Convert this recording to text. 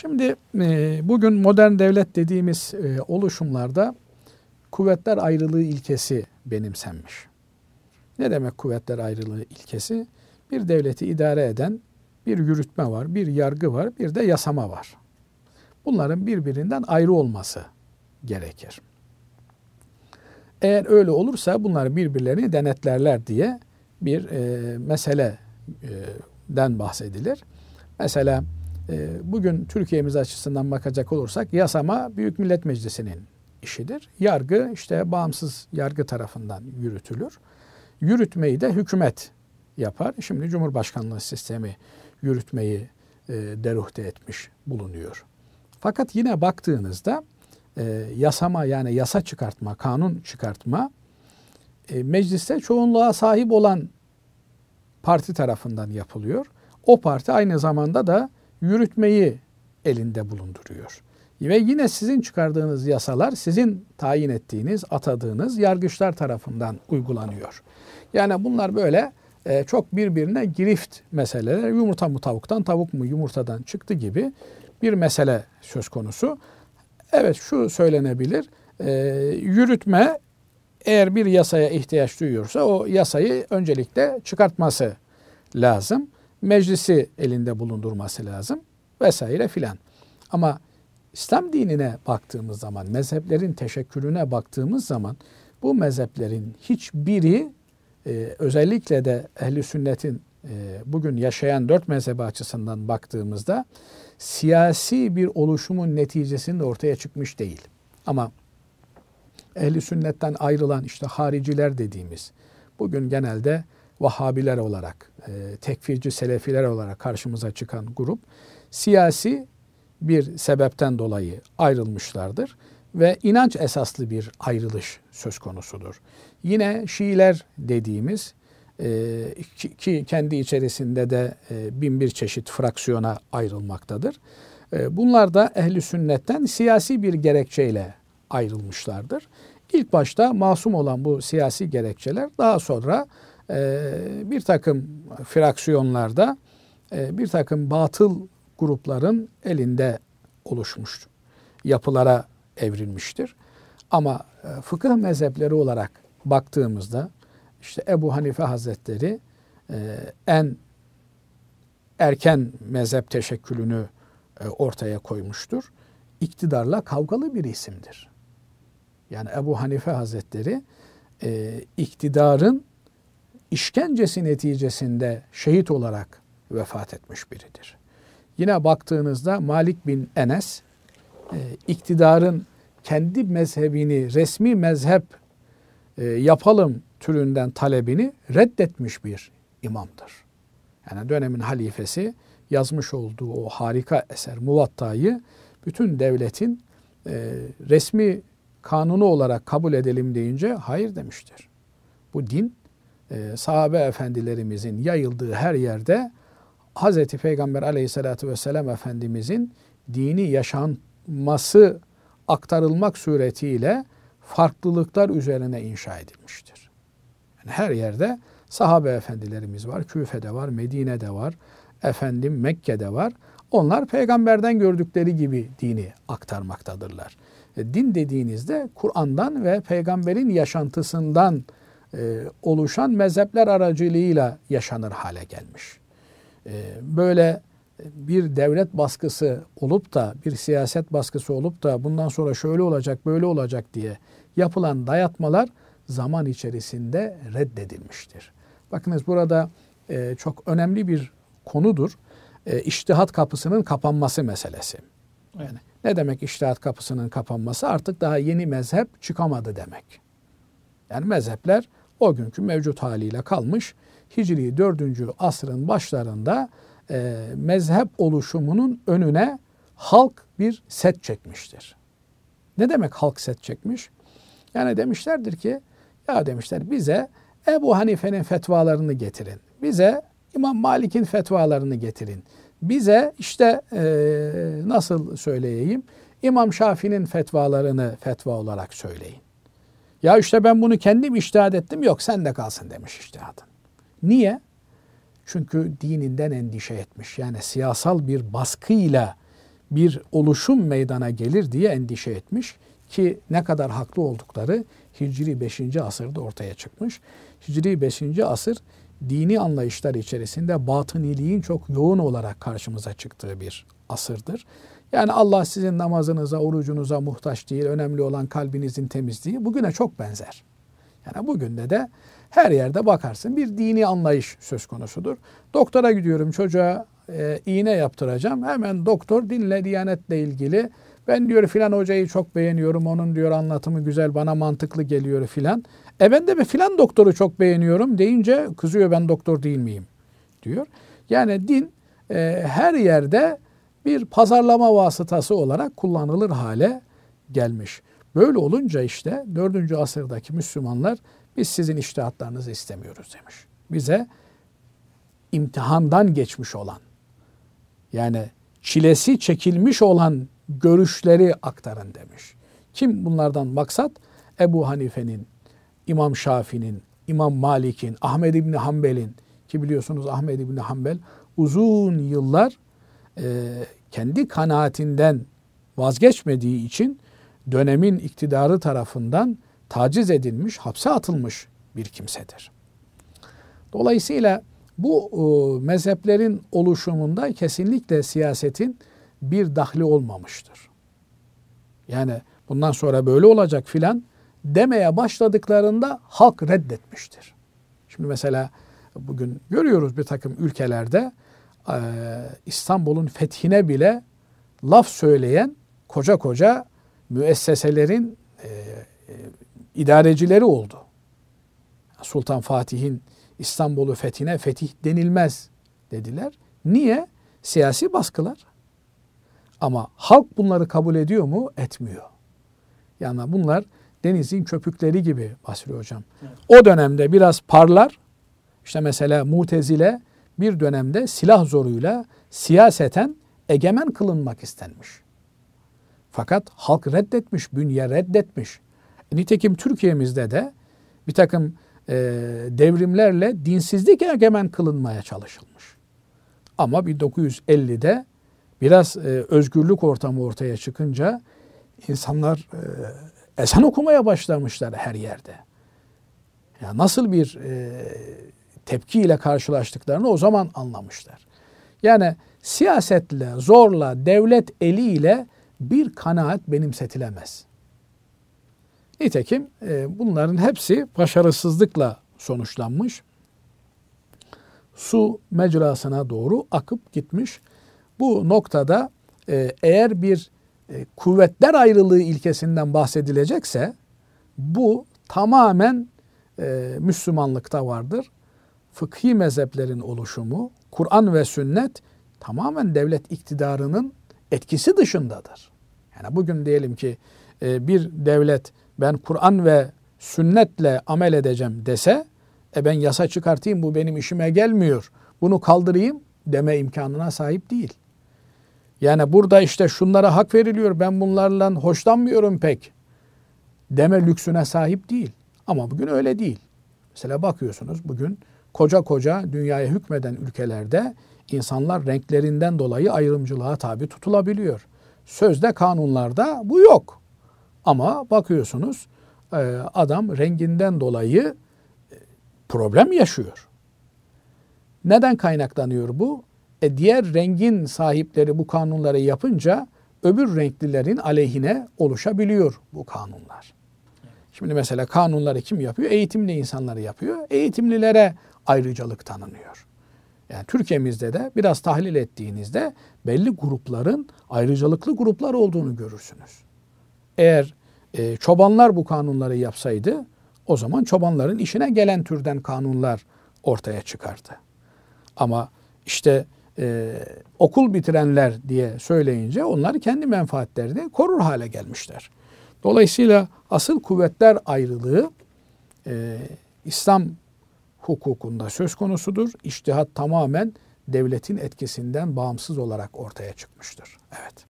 Şimdi e, bugün modern devlet dediğimiz e, oluşumlarda kuvvetler ayrılığı ilkesi benimsenmiş. Ne demek kuvvetler ayrılığı ilkesi? Bir devleti idare eden bir yürütme var, bir yargı var, bir de yasama var. Bunların birbirinden ayrı olması gerekir. Eğer öyle olursa bunlar birbirlerini denetlerler diye bir e, meseleden bahsedilir. Mesela ee, bugün Türkiye'miz açısından bakacak olursak yasama Büyük Millet Meclisi'nin işidir. Yargı işte bağımsız yargı tarafından yürütülür. Yürütmeyi de hükümet yapar. Şimdi Cumhurbaşkanlığı sistemi yürütmeyi e, deruhte etmiş bulunuyor. Fakat yine baktığınızda e, yasama yani yasa çıkartma, kanun çıkartma e, mecliste çoğunluğa sahip olan parti tarafından yapılıyor. O parti aynı zamanda da yürütmeyi elinde bulunduruyor. Ve yine sizin çıkardığınız yasalar sizin tayin ettiğiniz, atadığınız yargıçlar tarafından uygulanıyor. Yani bunlar böyle e, çok birbirine girift meseleler. Yumurta mı tavuktan, tavuk mu yumurtadan çıktı gibi bir mesele söz konusu. Evet şu söylenebilir. E, yürütme eğer bir yasaya ihtiyaç duyuyorsa o yasayı öncelikle çıkartması lazım meclisi elinde bulundurması lazım vesaire filan. Ama İslam dinine baktığımız zaman, mezheplerin teşekkülüne baktığımız zaman bu mezheplerin hiçbiri e, özellikle de ehli sünnetin e, bugün yaşayan dört mezhebe açısından baktığımızda siyasi bir oluşumun neticesinde ortaya çıkmış değil. Ama ehli sünnetten ayrılan işte hariciler dediğimiz bugün genelde Vahabiler olarak, e, tekfirci Selefiler olarak karşımıza çıkan grup siyasi bir sebepten dolayı ayrılmışlardır ve inanç esaslı bir ayrılış söz konusudur. Yine Şiiler dediğimiz e, ki, ki kendi içerisinde de e, bin bir çeşit fraksiyona ayrılmaktadır. E, bunlar da ehli sünnetten siyasi bir gerekçeyle ayrılmışlardır. İlk başta masum olan bu siyasi gerekçeler daha sonra ee, bir takım fraksiyonlarda e, bir takım batıl grupların elinde oluşmuştur yapılara evrilmiştir. Ama e, fıkıh mezhepleri olarak baktığımızda işte Ebu Hanife Hazretleri e, en erken mezhep teşekkülünü ortaya koymuştur. İktidarla kavgalı bir isimdir. Yani Ebu Hanife Hazretleri iktidarın işkencesi neticesinde şehit olarak vefat etmiş biridir. Yine baktığınızda Malik bin Enes e, iktidarın kendi mezhebini resmi mezhep e, yapalım türünden talebini reddetmiş bir imamdır. Yani dönemin halifesi yazmış olduğu o harika eser Muvatta'yı bütün devletin e, resmi kanunu olarak kabul edelim deyince hayır demiştir. Bu din ee, sahabe efendilerimizin yayıldığı her yerde Hz. Peygamber aleyhissalatü vesselam Efendimizin dini yaşanması aktarılmak suretiyle farklılıklar üzerine inşa edilmiştir. Yani her yerde sahabe efendilerimiz var. Küfe'de var, Medine'de var, efendim Mekke'de var. Onlar peygamberden gördükleri gibi dini aktarmaktadırlar. E, din dediğinizde Kur'an'dan ve peygamberin yaşantısından e, oluşan mezhepler aracılığıyla yaşanır hale gelmiş. E, böyle bir devlet baskısı olup da bir siyaset baskısı olup da bundan sonra şöyle olacak böyle olacak diye yapılan dayatmalar zaman içerisinde reddedilmiştir. Bakınız burada e, çok önemli bir konudur. E, kapısının kapanması meselesi. Yani ne demek iştihat kapısının kapanması? Artık daha yeni mezhep çıkamadı demek. Yani mezhepler o günkü mevcut haliyle kalmış. Hicri 4. asrın başlarında e, mezhep oluşumunun önüne halk bir set çekmiştir. Ne demek halk set çekmiş? Yani demişlerdir ki ya demişler bize Ebu Hanife'nin fetvalarını getirin. Bize İmam Malik'in fetvalarını getirin. Bize işte e, nasıl söyleyeyim İmam Şafii'nin fetvalarını fetva olarak söyleyin. Ya işte ben bunu kendim iştihat ettim. Yok sen de kalsın demiş iştihadın. Niye? Çünkü dininden endişe etmiş. Yani siyasal bir baskıyla bir oluşum meydana gelir diye endişe etmiş ki ne kadar haklı oldukları Hicri 5. asırda ortaya çıkmış. Hicri 5. asır dini anlayışlar içerisinde batıniliğin çok yoğun olarak karşımıza çıktığı bir asırdır. Yani Allah sizin namazınıza, orucunuza muhtaç değil. Önemli olan kalbinizin temizliği. Bugüne çok benzer. Yani bugünde de her yerde bakarsın bir dini anlayış söz konusudur. Doktora gidiyorum çocuğa e, iğne yaptıracağım. Hemen doktor dinle diyanetle ilgili ben diyor filan hocayı çok beğeniyorum. Onun diyor anlatımı güzel bana mantıklı geliyor filan. E ben de bir filan doktoru çok beğeniyorum deyince kızıyor ben doktor değil miyim diyor. Yani din e, her yerde bir pazarlama vasıtası olarak kullanılır hale gelmiş. Böyle olunca işte 4. asırdaki Müslümanlar biz sizin iştihatlarınızı istemiyoruz demiş. Bize imtihandan geçmiş olan yani çilesi çekilmiş olan görüşleri aktarın demiş. Kim bunlardan maksat? Ebu Hanife'nin, İmam Şafi'nin, İmam Malik'in, Ahmed İbni Hanbel'in ki biliyorsunuz Ahmed İbni Hanbel uzun yıllar e, kendi kanaatinden vazgeçmediği için dönemin iktidarı tarafından taciz edilmiş, hapse atılmış bir kimsedir. Dolayısıyla bu e, mezheplerin oluşumunda kesinlikle siyasetin bir dahli olmamıştır. Yani bundan sonra böyle olacak filan demeye başladıklarında halk reddetmiştir. Şimdi mesela bugün görüyoruz bir takım ülkelerde ee, İstanbul'un fethine bile laf söyleyen koca koca müesseselerin e, e, idarecileri oldu. Sultan Fatih'in İstanbul'u fethine fetih denilmez dediler. Niye? Siyasi baskılar. Ama halk bunları kabul ediyor mu? Etmiyor. Yani bunlar denizin köpükleri gibi Basri Hocam. O dönemde biraz parlar. İşte mesela Mutezile bir dönemde silah zoruyla siyaseten egemen kılınmak istenmiş. Fakat halk reddetmiş, bünye reddetmiş. E, nitekim Türkiye'mizde de bir takım e, devrimlerle dinsizlik egemen kılınmaya çalışılmış. Ama 1950'de biraz e, özgürlük ortamı ortaya çıkınca insanlar e, esen okumaya başlamışlar her yerde. Ya nasıl bir e, Tepkiyle karşılaştıklarını o zaman anlamışlar. Yani siyasetle, zorla, devlet eliyle bir kanaat benimsetilemez. Nitekim e, bunların hepsi başarısızlıkla sonuçlanmış. Su mecrasına doğru akıp gitmiş. Bu noktada e, eğer bir e, kuvvetler ayrılığı ilkesinden bahsedilecekse bu tamamen e, Müslümanlıkta vardır fıkhi mezheplerin oluşumu, Kur'an ve sünnet tamamen devlet iktidarının etkisi dışındadır. Yani bugün diyelim ki e, bir devlet ben Kur'an ve sünnetle amel edeceğim dese e ben yasa çıkartayım bu benim işime gelmiyor. Bunu kaldırayım deme imkanına sahip değil. Yani burada işte şunlara hak veriliyor ben bunlarla hoşlanmıyorum pek deme lüksüne sahip değil. Ama bugün öyle değil. Mesela bakıyorsunuz bugün koca koca dünyaya hükmeden ülkelerde insanlar renklerinden dolayı ayrımcılığa tabi tutulabiliyor. Sözde kanunlarda bu yok. Ama bakıyorsunuz e, adam renginden dolayı e, problem yaşıyor. Neden kaynaklanıyor bu? E diğer rengin sahipleri bu kanunları yapınca öbür renklilerin aleyhine oluşabiliyor bu kanunlar. Şimdi mesela kanunları kim yapıyor? Eğitimli insanları yapıyor. Eğitimlilere ayrıcalık tanınıyor. Yani Türkiye'mizde de biraz tahlil ettiğinizde belli grupların ayrıcalıklı gruplar olduğunu görürsünüz. Eğer e, çobanlar bu kanunları yapsaydı o zaman çobanların işine gelen türden kanunlar ortaya çıkardı. Ama işte e, okul bitirenler diye söyleyince onlar kendi menfaatlerini korur hale gelmişler. Dolayısıyla asıl kuvvetler ayrılığı e, İslam hukukunda söz konusudur. İçtihat tamamen devletin etkisinden bağımsız olarak ortaya çıkmıştır. Evet.